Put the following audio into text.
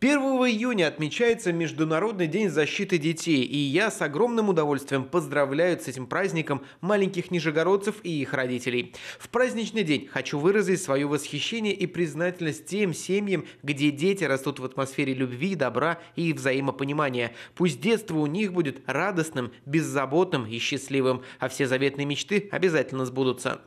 1 июня отмечается Международный день защиты детей, и я с огромным удовольствием поздравляю с этим праздником маленьких нижегородцев и их родителей. В праздничный день хочу выразить свое восхищение и признательность тем семьям, где дети растут в атмосфере любви, добра и взаимопонимания. Пусть детство у них будет радостным, беззаботным и счастливым, а все заветные мечты обязательно сбудутся.